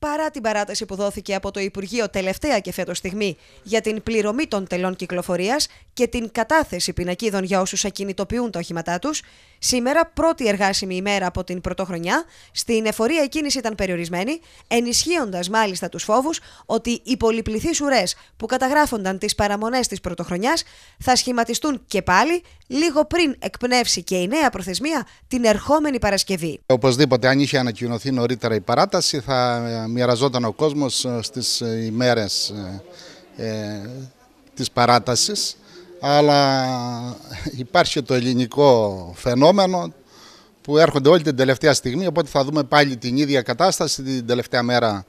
παρά την παράταση που δόθηκε από το Υπουργείο τελευταία και φέτος στιγμή για την πληρωμή των τελών κυκλοφορίας και την κατάθεση πινακίδων για όσους ακινητοποιούν τα οχήματά τους, σήμερα, πρώτη εργάσιμη ημέρα από την πρωτοχρονιά, στην εφορία η ήταν περιορισμένη, ενισχύοντας μάλιστα τους φόβους ότι οι πολυπληθείς ουρές που καταγράφονταν τις παραμονές της πρωτοχρονιάς θα σχηματιστούν και πάλι λίγο πριν εκπνεύσει και η νέα προθεσμία την ερχόμενη Παρασκευή. Οπωσδήποτε, αν είχε ανακοινωθεί νωρίτερα η παράταση, θα ε, μοιραζόταν ο κόσμος στι ημέρες ε, ε, ε της παράτασης. Αλλά υπάρχει το ελληνικό φαινόμενο που έρχονται όλοι την τελευταία στιγμή, οπότε θα δούμε πάλι την ίδια κατάσταση την τελευταία μέρα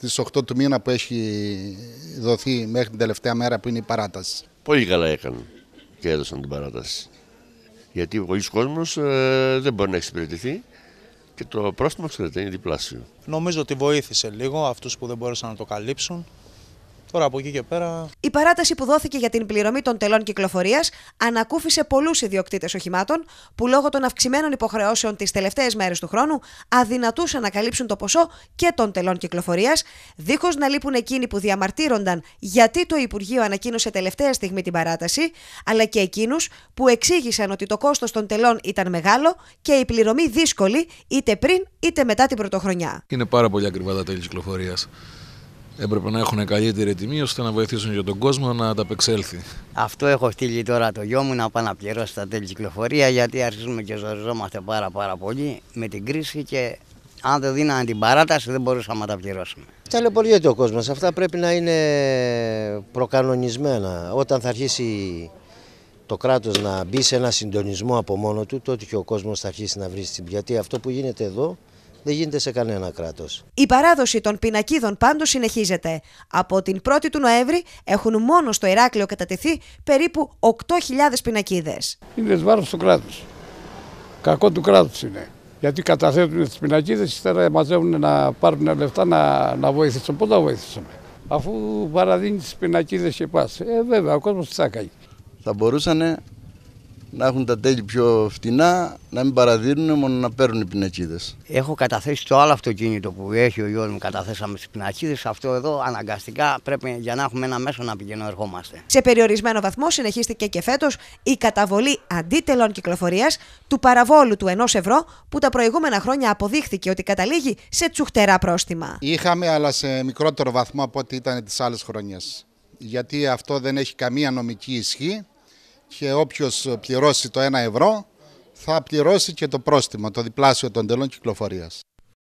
τη 8 του μήνα που έχει δοθεί μέχρι την τελευταία μέρα που είναι η παράταση. Πολύ καλά έκανε και έδωσαν την παράταση. Γιατί πολλοί κόσμος ε, δεν μπορεί να εξυπηρετηθεί και το πρόστιμο ξέρετε είναι διπλάσιο. Νομίζω ότι βοήθησε λίγο αυτούς που δεν μπορούσαν να το καλύψουν Τώρα από εκεί και πέρα. Η παράταση που δόθηκε για την πληρωμή των τελών κυκλοφορίας ανακούφισε πολλούς ιδιοκτήτες οχημάτων που λόγω των αυξημένων υποχρεώσεων τις τελευταίες μέρες του χρόνου αδυνατούσαν να καλύψουν το ποσό και των τελών κυκλοφορίας, δίχως να λείπουν εκείνοι που διαμαρτύρονταν γιατί το Υπουργείο ανακοίνωσε τελευταία στιγμή την παράταση, αλλά και εκείνους που εξήγησαν ότι το κόστος των τελών ήταν μεγάλο και η πληρωμή δύσκολη είτε πριν είτε μετά την πρωτοχρονιά. Είναι πάρα πολύ ακριβά τα τέλη κυκλοφορίας έπρεπε να έχουν καλύτερη τιμή ώστε να βοηθήσουν για τον κόσμο να ανταπεξέλθει. Αυτό έχω στείλει τώρα το γιο μου να πάω να πληρώσω τα τέλη κυκλοφορία γιατί αρχίζουμε και ζοριζόμαστε πάρα πάρα πολύ με την κρίση και αν δεν δίνανε την παράταση δεν μπορούσαμε να τα πληρώσουμε. Ταλαιπωριέται ο κόσμος. Αυτά πρέπει να είναι προκανονισμένα. Όταν θα αρχίσει το κράτος να μπει σε ένα συντονισμό από μόνο του, τότε και ο κόσμος θα αρχίσει να βρει στην γιατί αυτό που γίνεται εδώ δεν γίνεται σε κανένα κράτος. Η παράδοση των πινακίδων πάντως συνεχίζεται. Από την 1η του Νοέμβρη έχουν μόνο στο Ηράκλειο κατατεθεί περίπου 8.000 πινακίδες. Είναι βάρος του κράτους. Κακό του κράτους είναι. Γιατί καταθέτουν τις πινακίδες, ύστερα μαζεύουν να πάρουν λεφτά να, να βοηθήσουν. Πού θα Αφού παραδίνει τις πινακίδες και πας. Ε, βέβαια, ο κόσμος τι θα κάνει. Θα να έχουν τα τέλη πιο φτηνά, να μην παραδίνουν μόνο να παίρνουν οι πινακίδες. Έχω καταθέσει το άλλο αυτοκίνητο που έχει ο γιο μου, καταθέσαμε τι πινακίδες. Αυτό εδώ αναγκαστικά πρέπει για να έχουμε ένα μέσο να πηγαίνουμε ερχόμαστε. Σε περιορισμένο βαθμό συνεχίστηκε και φέτος η καταβολή αντίτελων κυκλοφορίας του παραβόλου του 1 ευρώ που τα προηγούμενα χρόνια αποδείχθηκε ότι καταλήγει σε τσουχτερά πρόστιμα. Είχαμε, αλλά σε μικρότερο βαθμό από ό,τι ήταν τις άλλες χρονιές. Γιατί αυτό δεν έχει καμία νομική ισχύ και όποιος ε, πληρώσει το 1 ευρώ θα πληρώσει και το πρόστιμο, το διπλάσιο των τελών κυκλοφορίας.